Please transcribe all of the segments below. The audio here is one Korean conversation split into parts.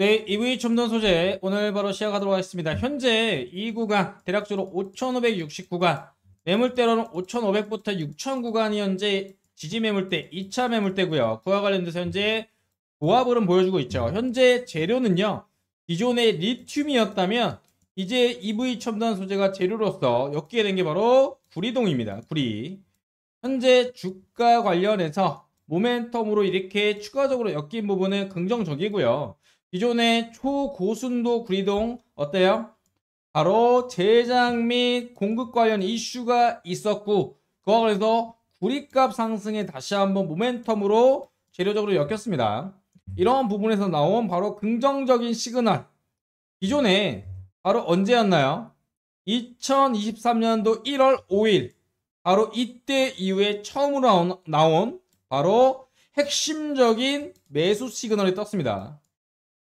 네, EV 첨단 소재 오늘 바로 시작하도록 하겠습니다. 현재 이 구간 대략적으로 5 5 6 9가 매물대로는 5,500부터 6,000 구간이 현재 지지 매물대, 2차 매물대고요. 그와 관련돼서 현재 보합을 보여주고 있죠. 현재 재료는요. 기존의 리튬이었다면 이제 EV 첨단 소재가 재료로서 엮이게 된 게 바로 구리동입니다. 구리. 현재 주가 관련해서 모멘텀으로 이렇게 추가적으로 엮인 부분은 긍정적이고요. 기존의 초고순도 구리동 어때요? 바로 제작 및 공급 관련 이슈가 있었고 그와 관련해서 구리값 상승에 다시 한번 모멘텀으로 재료적으로 엮였습니다. 이런 부분에서 나온 바로 긍정적인 시그널 기존에 바로 언제였나요? 2023년도 1월 5일 바로 이때 이후에 처음으로 나온 바로 핵심적인 매수 시그널이 떴습니다.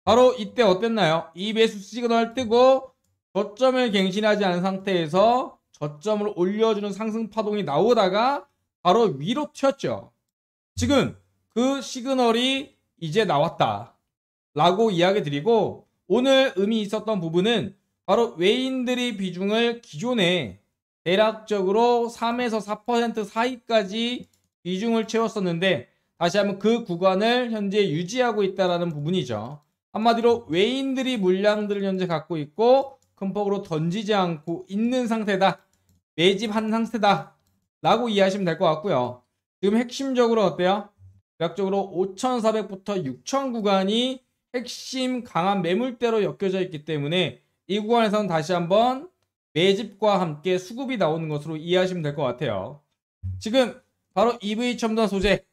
바로 이때 어땠나요? 이배수 시그널 뜨고 저점을 갱신하지 않은 상태에서 저점을 올려주는 상승 파동이 나오다가 바로 위로 튀었죠. 지금 그 시그널이 이제 나왔다 라고 이야기 드리고 오늘 의미 있었던 부분은 바로 외인들이 비중을 기존에 대략적으로 3에서 4% 사이까지 비중을 채웠었는데 다시 한번 그 구간을 현재 유지하고 있다는 라 부분이죠. 한마디로 외인들이 물량들을 현재 갖고 있고 큰 폭으로 던지지 않고 있는 상태다. 매집한 상태다. 라고 이해하시면 될 것 같고요. 지금 핵심적으로 어때요? 대략적으로 5,400부터 6,000 구간이 핵심 강한 매물대로 엮여져 있기 때문에 이 구간에서는 다시 한번 매집과 함께 수급이 나오는 것으로 이해하시면 될 것 같아요. 지금 바로 EV 첨단 소재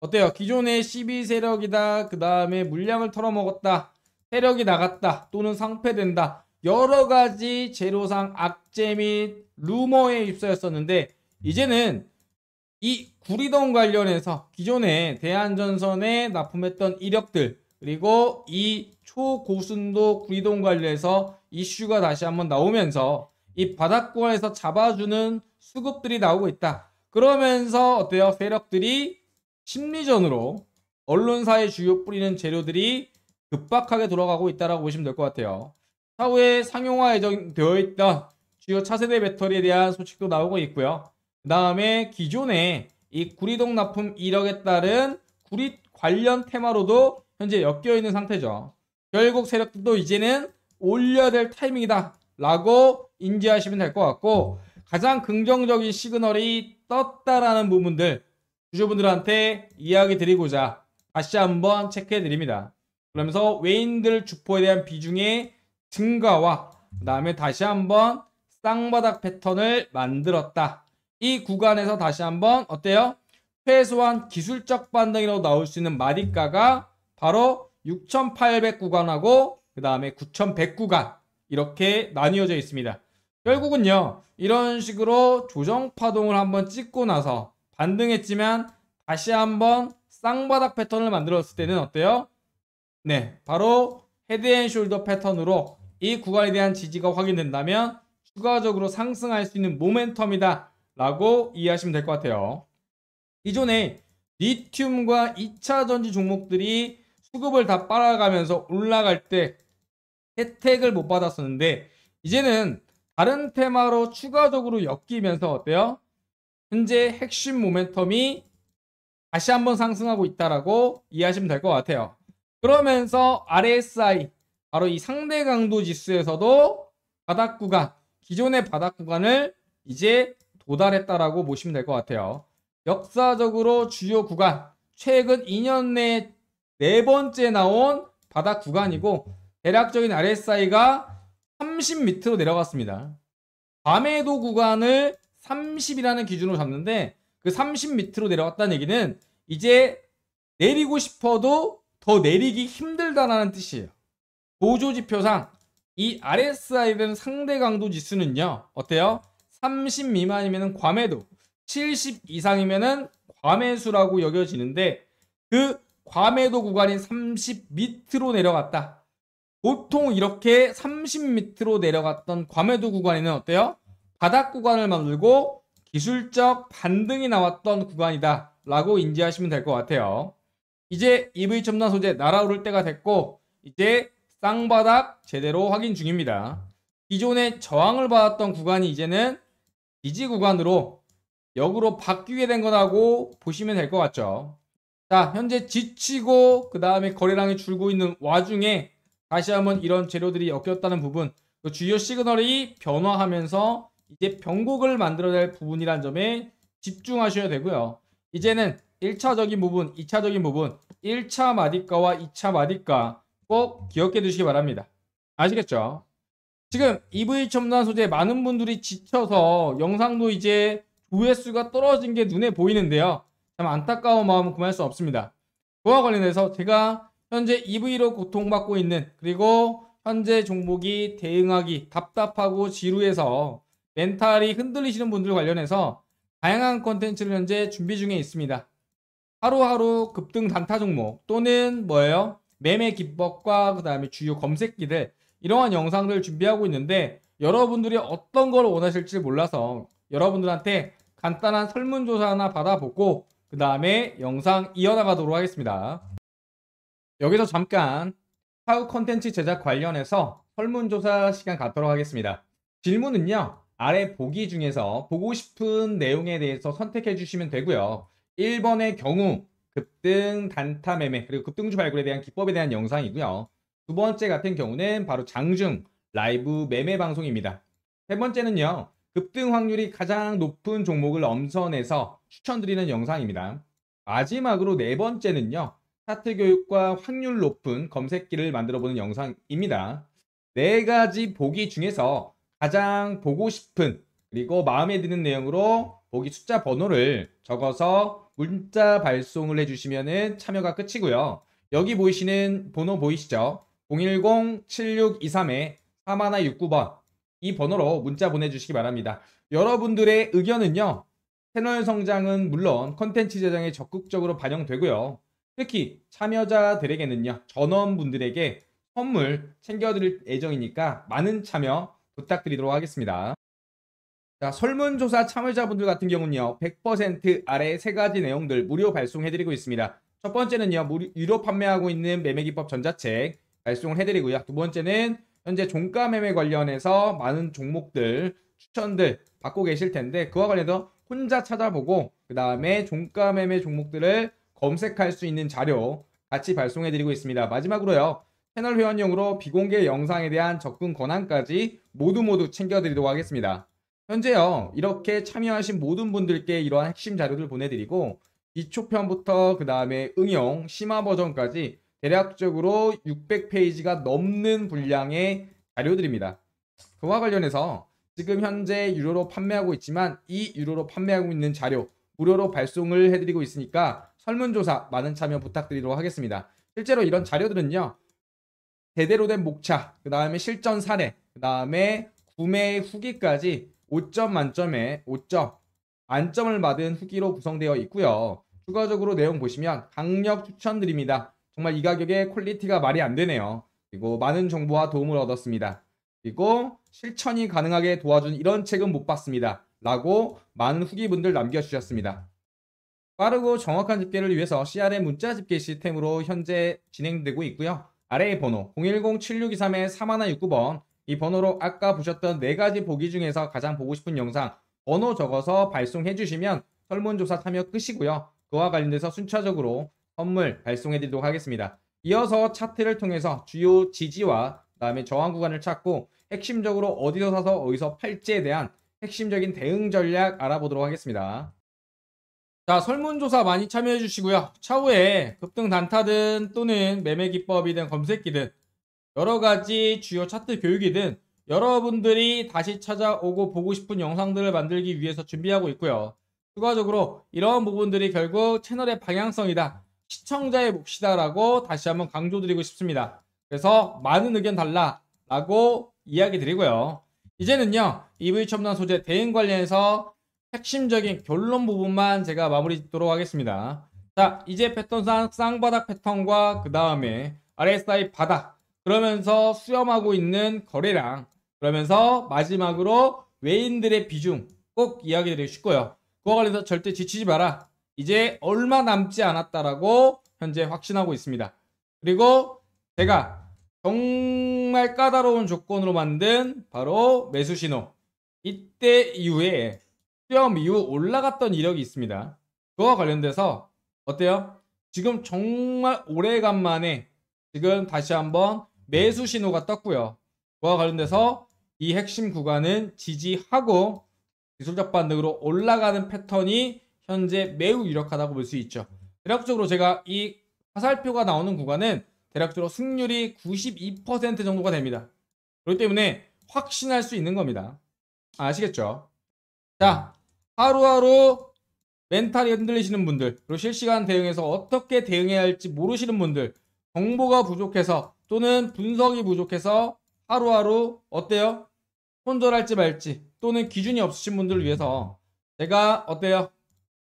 어때요? 기존의 12세력이다. 그 다음에 물량을 털어먹었다. 세력이 나갔다. 또는 상패된다. 여러 가지 제로상 악재 및 루머에 입사였었는데 이제는 이구리동 관련해서 기존에 대한전선에 납품했던 이력들 그리고 이 초고순도 구리동 관련해서 이슈가 다시 한번 나오면서 이 바닥권에서 잡아주는 수급들이 나오고 있다. 그러면서 어때요? 세력들이 심리전으로 언론사의 주요 뿌리는 재료들이 급박하게 돌아가고 있다라고 보시면 될 것 같아요. 차후에 상용화 예정되어 있던 주요 차세대 배터리에 대한 소식도 나오고 있고요. 그 다음에 기존에 이 구리동 납품 1억에 따른 구리 관련 테마로도 현재 엮여 있는 상태죠. 결국 세력들도 이제는 올려야 될 타이밍이다 라고 인지하시면 될 것 같고 가장 긍정적인 시그널이 떴다라는 부분들 주주분들한테 이야기 드리고자 다시 한번 체크해 드립니다. 그러면서 외인들 주포에 대한 비중의 증가와 그 다음에 다시 한번 쌍바닥 패턴을 만들었다. 이 구간에서 다시 한번 어때요? 최소한 기술적 반등이라고 나올 수 있는 마디가가 바로 6,800 구간하고 그 다음에 9,100 구간 이렇게 나뉘어져 있습니다. 결국은요 이런 식으로 조정 파동을 한번 찍고 나서 반등했지만 다시 한번 쌍바닥 패턴을 만들었을 때는 어때요? 네, 바로 헤드앤숄더 패턴으로 이 구간에 대한 지지가 확인된다면 추가적으로 상승할 수 있는 모멘텀이다 라고 이해하시면 될 것 같아요. 기존에 리튬과 2차전지 종목들이 수급을 다 빨아가면서 올라갈 때 혜택을 못 받았었는데 이제는 다른 테마로 추가적으로 엮이면서 어때요? 현재 핵심 모멘텀이 다시 한번 상승하고 있다라고 이해하시면 될 것 같아요. 그러면서 RSI 바로 이 상대 강도 지수에서도 바닥 구간 기존의 바닥 구간을 이제 도달했다라고 보시면 될 것 같아요. 역사적으로 주요 구간 최근 2년 내 네 번째 나온 바닥 구간이고 대략적인 RSI가 30 밑으로 내려갔습니다. 밤에도 구간을 30이라는 기준으로 잡는데 그 30 밑으로 내려왔다는 얘기는 이제 내리고 싶어도 더 내리기 힘들다라는 뜻이에요. 보조 지표상 이 RSI라는 상대 강도 지수는요. 어때요? 30 미만이면 과매도, 70 이상이면 과매수라고 여겨지는데 그 과매도 구간인 30 밑으로 내려갔다. 보통 이렇게 30 밑으로 내려갔던 과매도 구간에는 어때요? 바닥 구간을 만들고 기술적 반등이 나왔던 구간이다 라고 인지하시면 될 것 같아요. 이제 EV 첨단 소재 날아오를 때가 됐고 이제 쌍바닥 제대로 확인 중입니다. 기존에 저항을 받았던 구간이 이제는 지지 구간으로 역으로 바뀌게 된 거라고 보시면 될 것 같죠. 자 현재 지치고 그 다음에 거래량이 줄고 있는 와중에 다시 한번 이런 재료들이 엮였다는 부분 그 주요 시그널이 변화하면서 이제 변곡을 만들어낼 부분이란 점에 집중하셔야 되고요. 이제는 1차적인 부분, 2차적인 부분, 1차 마디가와 2차 마디가 꼭 기억해 두시기 바랍니다. 아시겠죠? 지금 EV 첨단 소재 많은 분들이 지쳐서 영상도 이제 조회수가 떨어진 게 눈에 보이는데요. 참 안타까운 마음은 구할 수 없습니다. 그와 관련해서 제가 현재 EV로 고통받고 있는 그리고 현재 종목이 대응하기 답답하고 지루해서 멘탈이 흔들리시는 분들 관련해서 다양한 컨텐츠를 현재 준비 중에 있습니다. 하루하루 급등 단타 종목 또는 뭐예요? 매매 기법과 그 다음에 주요 검색기들 이러한 영상들을 준비하고 있는데 여러분들이 어떤 걸 원하실지 몰라서 여러분들한테 간단한 설문조사 하나 받아보고 그 다음에 영상 이어나가도록 하겠습니다. 여기서 잠깐 사후 컨텐츠 제작 관련해서 설문조사 시간 갖도록 하겠습니다. 질문은요. 아래 보기 중에서 보고 싶은 내용에 대해서 선택해 주시면 되고요. 1번의 경우 급등 단타 매매 그리고 급등주 발굴에 대한 기법에 대한 영상이고요. 두 번째 같은 경우는 바로 장중 라이브 매매 방송입니다. 세 번째는요. 급등 확률이 가장 높은 종목을 엄선해서 추천드리는 영상입니다. 마지막으로 네 번째는요. 차트 교육과 확률 높은 검색기를 만들어 보는 영상입니다. 네 가지 보기 중에서 가장 보고 싶은 그리고 마음에 드는 내용으로 보기 숫자 번호를 적어서 문자 발송을 해주시면 참여가 끝이고요. 여기 보이시는 번호 보이시죠? 0 1 0 7 6 2 3 4 1 6 9번이 번호로 문자 보내주시기 바랍니다. 여러분들의 의견은요. 채널 성장은 물론 컨텐츠 제작에 적극적으로 반영되고요. 특히 참여자들에게는요. 전원분들에게 선물 챙겨드릴 예정이니까 많은 참여 부탁드리도록 하겠습니다. 자, 설문조사 참여자분들 같은 경우는요, 100% 아래 세 가지 내용들 무료 발송해드리고 있습니다. 첫 번째는요, 유료 판매하고 있는 매매기법 전자책 발송을 해드리고요. 두 번째는 현재 종가 매매 관련해서 많은 종목들, 추천들 받고 계실 텐데, 그와 관련해서 혼자 찾아보고, 그 다음에 종가 매매 종목들을 검색할 수 있는 자료 같이 발송해드리고 있습니다. 마지막으로요, 채널 회원용으로 비공개 영상에 대한 접근 권한까지 모두 모두 챙겨드리도록 하겠습니다. 현재요, 이렇게 참여하신 모든 분들께 이러한 핵심 자료들 보내드리고, 기초편부터 그 다음에 응용, 심화 버전까지 대략적으로 600페이지가 넘는 분량의 자료들입니다. 그와 관련해서 지금 현재 유료로 판매하고 있지만 이 유료로 판매하고 있는 자료 무료로 발송을 해드리고 있으니까 설문조사 많은 참여 부탁드리도록 하겠습니다. 실제로 이런 자료들은요 제대로 된 목차, 그 다음에 실전 사례, 그 다음에 구매 후기까지 5점 만점에 5점 안점을 받은 후기로 구성되어 있고요. 추가적으로 내용 보시면 강력 추천드립니다. 정말 이 가격에 퀄리티가 말이 안 되네요. 그리고 많은 정보와 도움을 얻었습니다. 그리고 실천이 가능하게 도와준 이런 책은 못 봤습니다. 라고 많은 후기분들 남겨주셨습니다. 빠르고 정확한 집계를 위해서 CRM 문자 집계 시스템으로 현재 진행되고 있고요. 아래의 번호 010-7623-3169번 이 번호로 아까 보셨던 네 가지 보기 중에서 가장 보고 싶은 영상 번호 적어서 발송해 주시면 설문조사 참여 끝이고요. 그와 관련돼서 순차적으로 선물 발송해 드리도록 하겠습니다. 이어서 차트를 통해서 주요 지지와 그 다음에 저항 구간을 찾고 핵심적으로 어디서 사서 어디서 팔지에 대한 핵심적인 대응 전략 알아보도록 하겠습니다. 자, 설문조사 많이 참여해 주시고요. 차후에 급등 단타든 또는 매매 기법이든 검색기든 여러 가지 주요 차트 교육이든 여러분들이 다시 찾아오고 보고 싶은 영상들을 만들기 위해서 준비하고 있고요. 추가적으로 이런 부분들이 결국 채널의 방향성이다. 시청자의 몫이다 라고 다시 한번 강조드리고 싶습니다. 그래서 많은 의견 달라 라고 이야기 드리고요. 이제는요. EV 첨단 소재 대인 관련해서 핵심적인 결론 부분만 제가 마무리 짓도록 하겠습니다. 자, 이제 패턴상 쌍바닥 패턴과 그 다음에 RSI 바닥 그러면서 수렴하고 있는 거래량 그러면서 마지막으로 외인들의 비중 꼭 이야기 드리고 싶고요. 그와 관련해서 절대 지치지 마라. 이제 얼마 남지 않았다라고 현재 확신하고 있습니다. 그리고 제가 정말 까다로운 조건으로 만든 바로 매수 신호. 이때 이후에 수렴 이후 올라갔던 이력이 있습니다. 그와 관련돼서 어때요? 지금 정말 오래간만에 지금 다시 한번 매수 네. 신호가 떴고요. 그와 관련돼서 이 핵심 구간은 지지하고 기술적 반등으로 올라가는 패턴이 현재 매우 유력하다고 볼 수 있죠. 대략적으로 제가 이 화살표가 나오는 구간은 대략적으로 승률이 92% 정도가 됩니다. 그렇기 때문에 확신할 수 있는 겁니다. 아시겠죠? 자, 하루하루 멘탈이 흔들리시는 분들, 그리고 실시간 대응에서 어떻게 대응해야 할지 모르시는 분들, 정보가 부족해서 또는 분석이 부족해서 하루하루 어때요? 혼절할지 말지 또는 기준이 없으신 분들을 위해서 제가 어때요?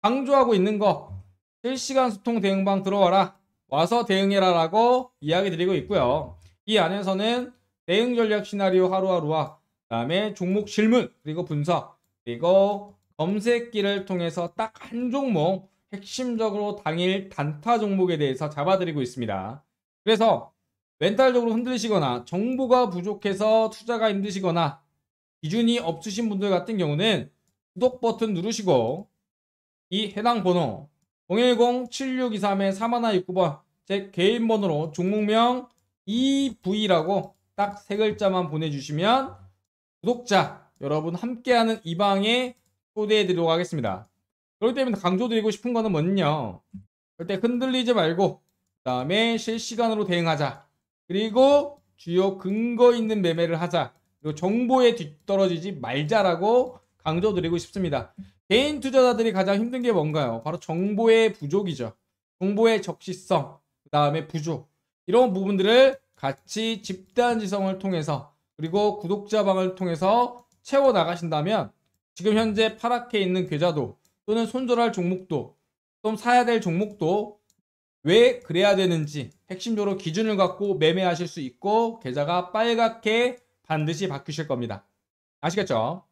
강조하고 있는 거 실시간 소통 대응방 들어와라 와서 대응해라 라고 이야기 드리고 있고요 이 안에서는 대응 전략 시나리오 하루하루와 그 다음에 종목 실문 그리고 분석 그리고 검색기를 통해서 딱 한 종목 핵심적으로 당일 단타 종목에 대해서 잡아드리고 있습니다. 그래서 멘탈적으로 흔들리시거나 정보가 부족해서 투자가 힘드시거나 기준이 없으신 분들 같은 경우는 구독 버튼 누르시고 이 해당 번호 0 1 0 7 6 2 3 4 1 6 9번제 개인 번호로 종목명 EV라고 딱 세 글자만 보내주시면 구독자 여러분 함께하는 이 방에 초대해 네, 드리도록 하겠습니다. 그렇기 때문에 강조드리고 싶은 거는 뭐는요. 절대 흔들리지 말고 그 다음에 실시간으로 대응하자. 그리고 주요 근거 있는 매매를 하자. 그리고 정보에 뒤떨어지지 말자라고 강조드리고 싶습니다. 개인 투자자들이 가장 힘든 게 뭔가요? 바로 정보의 부족이죠. 정보의 적시성, 그 다음에 부족. 이런 부분들을 같이 집단 지성을 통해서 그리고 구독자방을 통해서 채워 나가신다면 지금 현재 파랗게 있는 계좌도 또는 손절할 종목도 또 사야 될 종목도 왜 그래야 되는지 핵심적으로 기준을 갖고 매매하실 수 있고 계좌가 빨갛게 반드시 바뀌실 겁니다. 아시겠죠?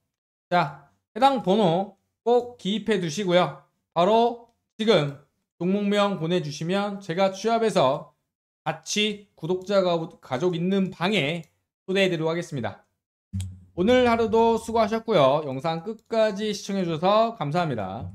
자, 해당 번호 꼭 기입해 두시고요. 바로 지금 종목명 보내주시면 제가 취합해서 같이 구독자가 가족 있는 방에 초대해 드리도록 하겠습니다. 오늘 하루도 수고하셨고요. 영상 끝까지 시청해주셔서 감사합니다.